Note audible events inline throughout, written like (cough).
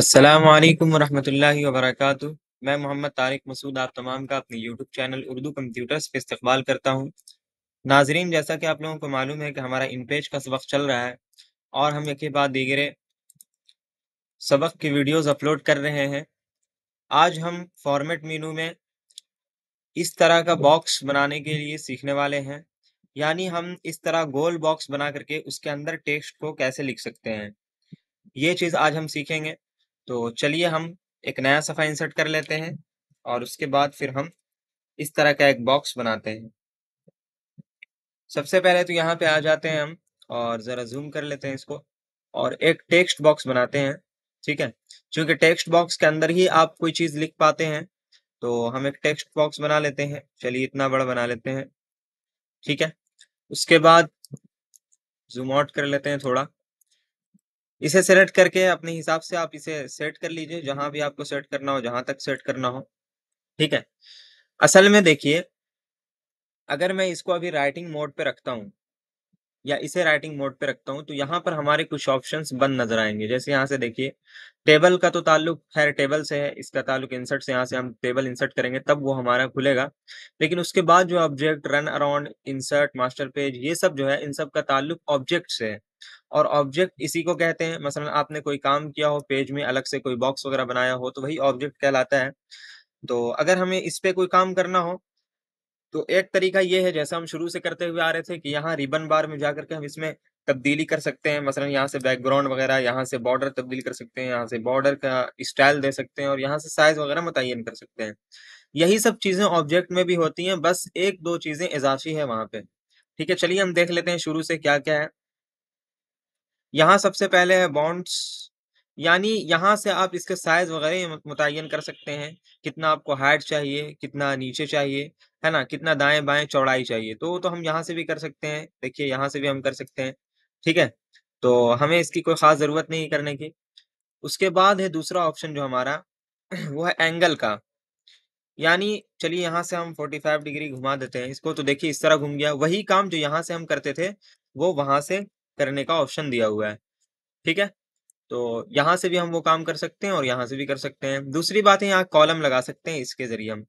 असलकम वरहमल वरक मैं मोहम्मद तारिक मसूद आप तमाम का अपने यूट्यूब चैनल उर्दू कंप्यूटर्स पे इस्तकबाल करता हूँ नाजरीन जैसा कि आप लोगों को मालूम है कि हमारा इन पेज का सबक चल रहा है और हम एक बाद दीगरे सबक की वीडियोस अपलोड कर रहे हैं आज हम फॉर्मेट मीनू में इस तरह का बॉक्स बनाने के लिए सीखने वाले हैं यानी हम इस तरह गोल बॉक्स बना करके उसके अंदर टेक्स्ट को कैसे लिख सकते हैं ये चीज़ आज हम सीखेंगे तो चलिए हम एक नया सफ़ा इंसर्ट कर लेते हैं और उसके बाद फिर हम इस तरह का एक बॉक्स बनाते हैं सबसे पहले तो यहाँ पे आ जाते हैं हम और ज़रा जूम कर लेते हैं इसको और एक टेक्स्ट बॉक्स बनाते हैं ठीक है क्योंकि टेक्स्ट बॉक्स के अंदर ही आप कोई चीज़ लिख पाते हैं तो हम एक टेक्स्ट बॉक्स बना लेते हैं चलिए इतना बड़ा बना लेते हैं ठीक है उसके बाद जूम आउट कर लेते हैं थोड़ा इसे सेलेक्ट करके अपने हिसाब से आप इसे सेट कर लीजिए जहां भी आपको सेट करना हो जहां तक सेट करना हो ठीक है असल में देखिए अगर मैं इसको अभी राइटिंग मोड पे रखता हूँ या इसे राइटिंग मोड पे रखता हूँ तो यहाँ पर हमारे कुछ ऑप्शंस बंद नजर आएंगे जैसे यहाँ से देखिए टेबल का तो ताल्लुक खैर टेबल से है इसका ताल्लुक इंसर्ट से यहाँ से हम टेबल इंसर्ट करेंगे तब वो हमारा खुलेगा लेकिन उसके बाद जो object run around insert master page ये सब जो है इन सब का ताल्लुक ऑब्जेक्ट से है और ऑब्जेक्ट इसी को कहते हैं मसलन आपने कोई काम किया हो पेज में अलग से कोई बॉक्स वगैरह बनाया हो तो वही ऑब्जेक्ट कहलाता है तो अगर हमें इस पे कोई काम करना हो तो एक तरीका ये है जैसा हम शुरू से करते हुए आ रहे थे कि यहाँ रिबन बार में जाकर के हम इसमें तब्दीली कर सकते हैं मसलन यहाँ से बैकग्राउंड वगैरह यहाँ से बॉर्डर तब्दील कर सकते हैं यहाँ से बॉर्डर का स्टाइल दे सकते हैं और यहाँ से साइज वगैरह मुतन कर सकते हैं यही सब चीजें ऑब्जेक्ट में भी होती हैं बस एक दो चीजें इजाफी है वहां पे ठीक है चलिए हम देख लेते हैं शुरू से क्या क्या है यहाँ सबसे पहले है बॉन्ड्स यानी यहाँ से आप इसके साइज वगैरह मुतन कर सकते हैं कितना आपको हाइट चाहिए कितना नीचे चाहिए है ना कितना दाएं बाएं चौड़ाई चाहिए तो तो हम यहाँ से भी कर सकते हैं देखिए यहाँ से भी हम कर सकते हैं ठीक है तो हमें इसकी कोई खास ज़रूरत नहीं करने की उसके बाद है दूसरा ऑप्शन जो हमारा (clears throat) वो है एंगल का यानी चलिए यहाँ से हम 45 डिग्री घुमा देते हैं इसको तो देखिए इस तरह घूम गया वही काम जो यहाँ से हम करते थे वो वहां से करने का ऑप्शन दिया हुआ है ठीक है तो यहाँ से भी हम वो काम कर सकते हैं और यहाँ से भी कर सकते हैं दूसरी बात है यहाँ कॉलम लगा सकते हैं इसके जरिए हम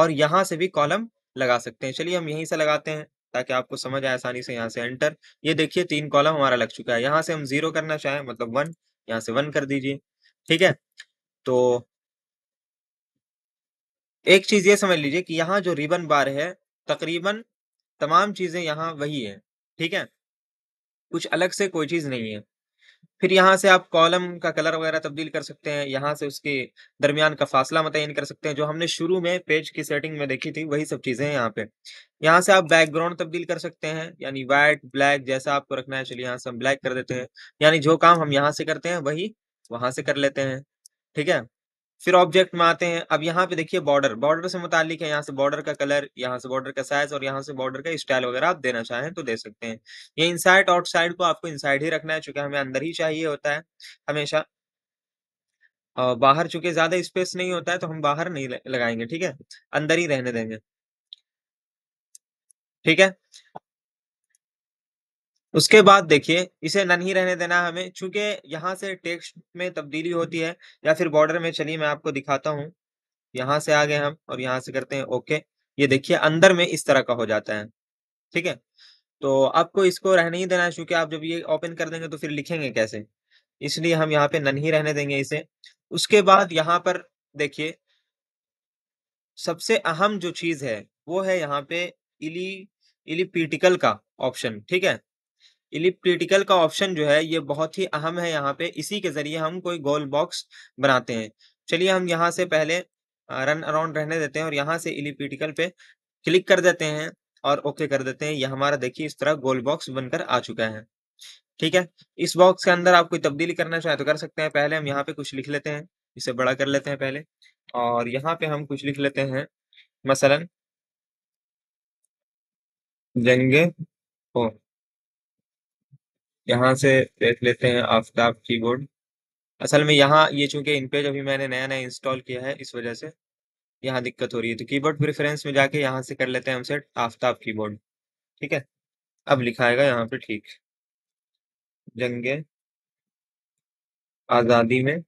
और यहाँ से भी कॉलम लगा सकते हैं चलिए हम यहीं से लगाते हैं ताकि आपको समझ आए आसानी से यहाँ से एंटर ये देखिए तीन कॉलम हमारा लग चुका है यहाँ से हम जीरो करना चाहें मतलब वन यहाँ से वन कर दीजिए ठीक है तो एक चीज ये समझ लीजिए कि यहाँ जो रिबन बार है तकरीबन तमाम चीजें यहाँ वही है ठीक है कुछ अलग से कोई चीज नहीं है फिर यहाँ से आप कॉलम का कलर वगैरह तब्दील कर सकते हैं यहाँ से उसके दरमियान का फासला मतयन कर सकते हैं जो हमने शुरू में पेज की सेटिंग में देखी थी वही सब चीजें हैं यहाँ पे यहाँ से आप बैकग्राउंड तब्दील कर सकते हैं यानी वाइट ब्लैक जैसा आपको रखना है चलिए यहाँ से हम ब्लैक कर देते हैं यानी जो काम हम यहाँ से करते हैं वही वहां से कर लेते हैं ठीक है फिर ऑब्जेक्ट में आते हैं अब यहाँ पे देखिए बॉर्डर बॉर्डर से मुतालिक है यहाँ से बॉर्डर का कलर यहाँ से बॉर्डर का साइज और यहाँ से बॉर्डर का स्टाइल वगैरह आप देना चाहें तो दे सकते हैं ये इनसाइड आउटसाइड को आपको इनसाइड ही रखना है चूंकि हमें अंदर ही चाहिए होता है हमेशा और बाहर चूंकि ज्यादा स्पेस नहीं होता है तो हम बाहर नहीं लगाएंगे ठीक है अंदर ही रहने देंगे ठीक है उसके बाद देखिए इसे नन ही रहने देना हमें चूंकि यहाँ से टेक्स्ट में तब्दीली होती है या फिर बॉर्डर में चलिए मैं आपको दिखाता हूँ यहाँ से आ गए हम और यहाँ से करते हैं ओके ये देखिए अंदर में इस तरह का हो जाता है ठीक है तो आपको इसको रहने ही देना है चूंकि आप जब ये ओपन कर देंगे तो फिर लिखेंगे कैसे इसलिए हम यहाँ पे नन ही रहने देंगे इसे उसके बाद यहाँ पर देखिए सबसे अहम जो चीज है वो है यहाँ पे इली इलिपिटिकल का ऑप्शन ठीक है इलिप्टिकल का ऑप्शन जो है ये बहुत ही अहम है यहाँ पे इसी के जरिए हम कोई गोल बॉक्स बनाते हैं चलिए हम यहाँ से पहले रन अराउंड रहने देते हैं और यहाँ से इलिप्टिकल पे क्लिक कर देते हैं और ओके कर देते हैं ये हमारा देखिए इस तरह गोल बॉक्स बनकर आ चुका है ठीक है इस बॉक्स के अंदर आप कोई तब्दीली करना चाहें तो कर सकते हैं पहले हम यहाँ पे कुछ लिख लेते हैं इसे बड़ा कर लेते हैं पहले और यहाँ पे हम कुछ लिख लेते हैं मसलन जंगे ओ यहाँ से देख लेते हैं आफ्ताब कीबोर्ड असल में यहाँ ये चूंकि इन पेज अभी मैंने नया नया इंस्टॉल किया है इस वजह से यहाँ दिक्कत हो रही है तो कीबोर्ड प्रेफरेंस में जाके यहाँ से कर लेते हैं हम सेट आफ्ताब कीबोर्ड ठीक है अब लिखाएगा यहाँ पे ठीक जंगे आज़ादी में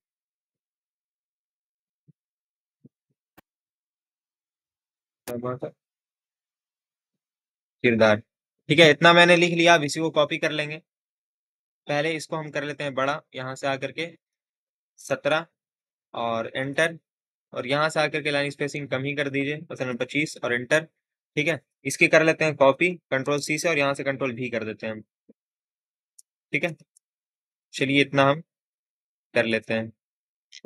किरदार ठीक है इतना मैंने लिख लिया अब इसी को कॉपी कर लेंगे पहले इसको हम कर लेते हैं बड़ा यहाँ से आकर के सत्रह और एंटर और यहाँ से आकर के लाइन स्पेसिंग कम ही कर दीजिए पसंद तो पच्चीस और एंटर ठीक है इसकी कर लेते हैं कॉपी कंट्रोल सी से और यहाँ से कंट्रोल भी कर देते हैं हम ठीक है चलिए इतना हम कर लेते हैं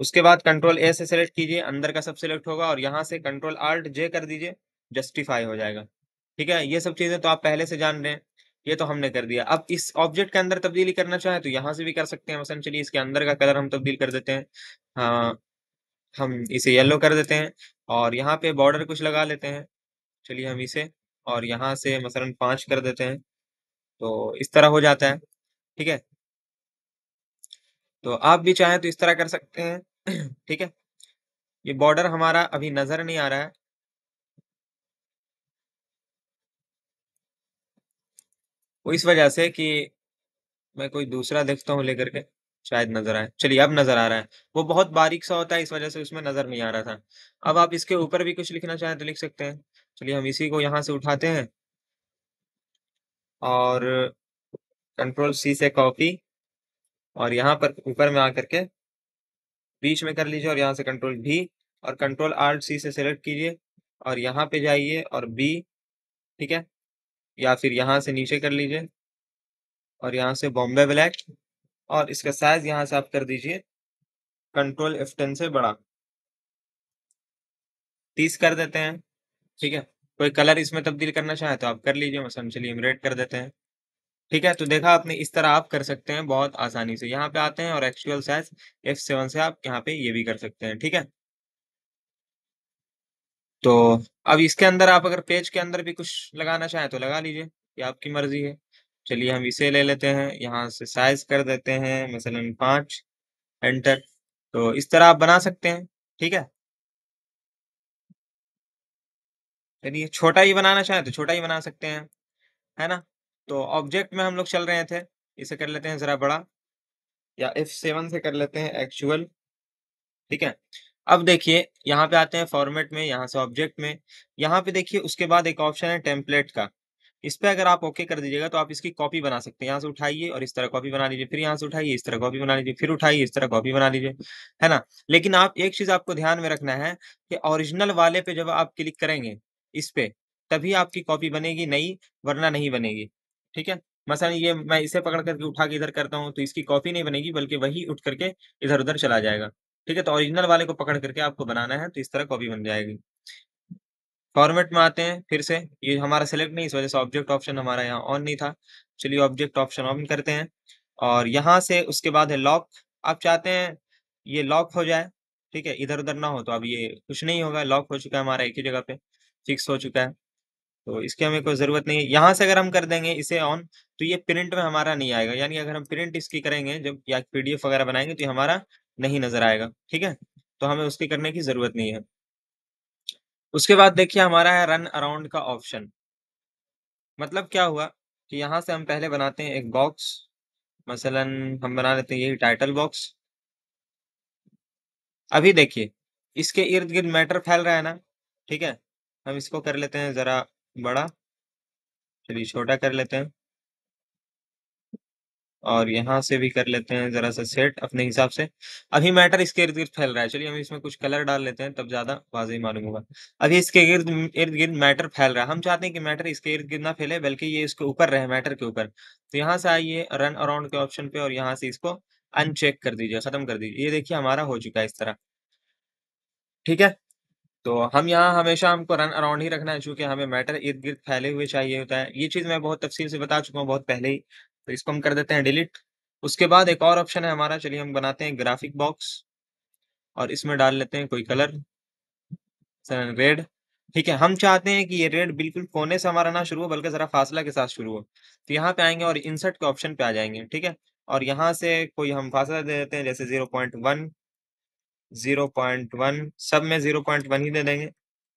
उसके बाद कंट्रोल ए से सेलेक्ट कीजिए अंदर का सब सेलेक्ट होगा और यहाँ से कंट्रोल आर्ट जे कर दीजिए जस्टिफाई हो जाएगा ठीक है ये सब चीज़ें तो आप पहले से जान रहे हैं ये तो हमने कर दिया अब इस ऑब्जेक्ट के अंदर तब्दीली करना चाहे तो यहाँ से भी कर सकते हैं मसलन चलिए इसके अंदर का कलर हम तब्दील कर देते हैं हाँ हम इसे येलो कर देते हैं और यहाँ पे बॉर्डर कुछ लगा लेते हैं चलिए हम इसे और यहाँ से मसलन पाँच कर देते हैं तो इस तरह हो जाता है ठीक है तो आप भी चाहें तो इस तरह कर सकते हैं (clears throat) ठीक है ये बॉर्डर हमारा अभी नज़र नहीं आ रहा है वो इस वजह से कि मैं कोई दूसरा देखता हूँ लेकर के शायद नजर आए चलिए अब नजर आ रहा है वो बहुत बारीक सा होता है इस वजह से उसमें नजर नहीं आ रहा था अब आप इसके ऊपर भी कुछ लिखना चाहें तो लिख सकते हैं चलिए हम इसी को यहाँ से उठाते हैं और कंट्रोल सी से कॉपी और यहाँ पर ऊपर में आकर के बीच में कर लीजिए और यहाँ से कंट्रोल भी और कंट्रोल आर्ट सी सेलेक्ट कीजिए और यहाँ पे जाइए और बी ठीक है या फिर यहाँ से नीचे कर लीजिए और यहाँ से बॉम्बे ब्लैक और इसका साइज यहाँ से आप कर दीजिए कंट्रोल एफ टेन से बड़ा तीस कर देते हैं ठीक है कोई कलर इसमें तब्दील करना चाहे तो आप कर लीजिए मसलन चलिए हम रेड कर देते हैं ठीक है तो देखा आपने इस तरह आप कर सकते हैं बहुत आसानी से यहाँ पे आते हैं और एक्चुअल साइज एफ सेवन से आप यहाँ पे ये भी कर सकते हैं ठीक है तो अब इसके अंदर आप अगर पेज के अंदर भी कुछ लगाना चाहें तो लगा लीजिए ये आपकी मर्जी है चलिए हम इसे ले लेते हैं यहाँ से साइज कर देते हैं मसलन पाँच एंटर तो इस तरह आप बना सकते हैं ठीक है चलिए छोटा ही बनाना चाहें तो छोटा ही बना सकते हैं है ना तो ऑब्जेक्ट में हम लोग चल रहे थे इसे कर लेते हैं ज़रा बड़ा या एफ सेवन से कर लेते हैं एक्चुअल ठीक है अब देखिए यहाँ पे आते हैं फॉर्मेट में यहाँ से ऑब्जेक्ट में यहाँ पे देखिए उसके बाद एक ऑप्शन है टेम्पलेट का इस पर अगर आप ओके कर दीजिएगा तो आप इसकी कॉपी बना सकते हैं यहाँ से उठाइए और इस तरह कॉपी बना लीजिए फिर यहाँ से उठाइए इस तरह कॉपी बना लीजिए फिर उठाइए इस तरह कॉपी बना लीजिए है ना लेकिन आप एक चीज आपको ध्यान में रखना है कि ओरिजिनल वाले पे जब आप क्लिक करेंगे इस पे तभी आपकी कॉपी बनेगी नई वरना नहीं बनेगी ठीक है मसा ये मैं इसे पकड़ करके उठा के इधर करता हूँ तो इसकी कॉपी नहीं बनेगी बल्कि वही उठ करके इधर उधर चला जाएगा ठीक है तो ओरिजिनल वाले को पकड़ करके आपको बनाना है तो इस तरह कॉपी बन जाएगी फॉर्मेट में आते हैं फिर से ये हमारा सेलेक्ट नहीं इस वजह से ऑब्जेक्ट ऑप्शन हमारा यहाँ ऑन नहीं था चलिए ऑब्जेक्ट ऑप्शन ऑन करते हैं और यहाँ से उसके बाद है लॉक आप चाहते हैं ये लॉक हो जाए ठीक है इधर उधर ना हो तो अब ये कुछ नहीं होगा लॉक हो चुका है हमारा एक ही जगह पे फिक्स हो चुका है तो इसकी हमें कोई ज़रूरत नहीं है यहाँ से अगर हम कर देंगे इसे ऑन तो ये प्रिंट में हमारा नहीं आएगा यानी अगर हम प्रिंट इसकी करेंगे जब या पीडीएफ वगैरह बनाएंगे तो हमारा नहीं नजर आएगा ठीक है तो हमें उसकी करने की जरूरत नहीं है उसके बाद देखिए हमारा है रन अराउंड का ऑप्शन मतलब क्या हुआ कि यहाँ से हम पहले बनाते हैं एक बॉक्स मसलन हम बना लेते हैं यही टाइटल बॉक्स अभी देखिए इसके इर्द गिर्द मैटर फैल रहा है ना ठीक है हम इसको कर लेते हैं जरा बड़ा चलिए छोटा कर लेते हैं और यहाँ से भी कर लेते हैं जरा सा सेट अपने हिसाब से अभी मैटर इसके इर्द गिर्द फैल रहा है चलिए हम इसमें कुछ कलर डाल लेते हैं तब ज्यादा वाजही मालूम होगा अभी इसके इर्द इर्द गिर्द मैटर फैल रहा है हम चाहते हैं कि मैटर इसके इर्द गिर्द ना फैले बल्कि ये इसके ऊपर रहे मैटर के ऊपर तो यहाँ से आइए रन अराउंड के ऑप्शन पे और यहाँ से इसको अनचेक कर दीजिए खत्म कर दीजिए ये देखिए हमारा हो चुका है इस तरह ठीक है तो हम यहाँ हमेशा हमको रन अराउंड ही रखना है चूंकि हमें मैटर इर्द गिर्द फैले हुए चाहिए होता है ये चीज़ मैं बहुत तफसील से बता चुका हूँ बहुत पहले ही तो इसको हम कर देते हैं डिलीट उसके बाद एक और ऑप्शन है हमारा चलिए हम बनाते हैं ग्राफिक बॉक्स और इसमें डाल लेते हैं कोई कलर रेड ठीक है हम चाहते हैं कि ये रेड बिल्कुल कोने से हमारा ना शुरू हो बल्कि जरा फासला के साथ शुरू हो तो यहाँ पे आएंगे और इंसर्ट के ऑप्शन पे आ जाएंगे ठीक है और यहाँ से कोई हम फासला दे देते हैं जैसे zero point one zero point one सब में जीरो पॉइंट वन ही दे देंगे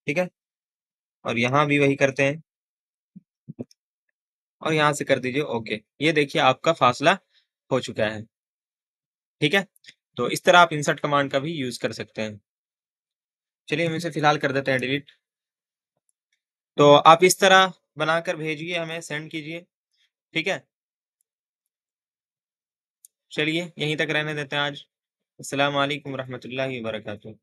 ठीक है और यहाँ भी वही करते हैं और यहाँ से कर दीजिए ओके ये देखिए आपका फासला हो चुका है ठीक है तो इस तरह आप इंसर्ट कमांड का भी यूज कर सकते हैं चलिए हम इसे फिलहाल कर देते हैं डिलीट तो आप इस तरह बनाकर भेजिए हमें सेंड कीजिए ठीक है चलिए यहीं तक रहने देते हैं आज असलकम वरहमल वर्का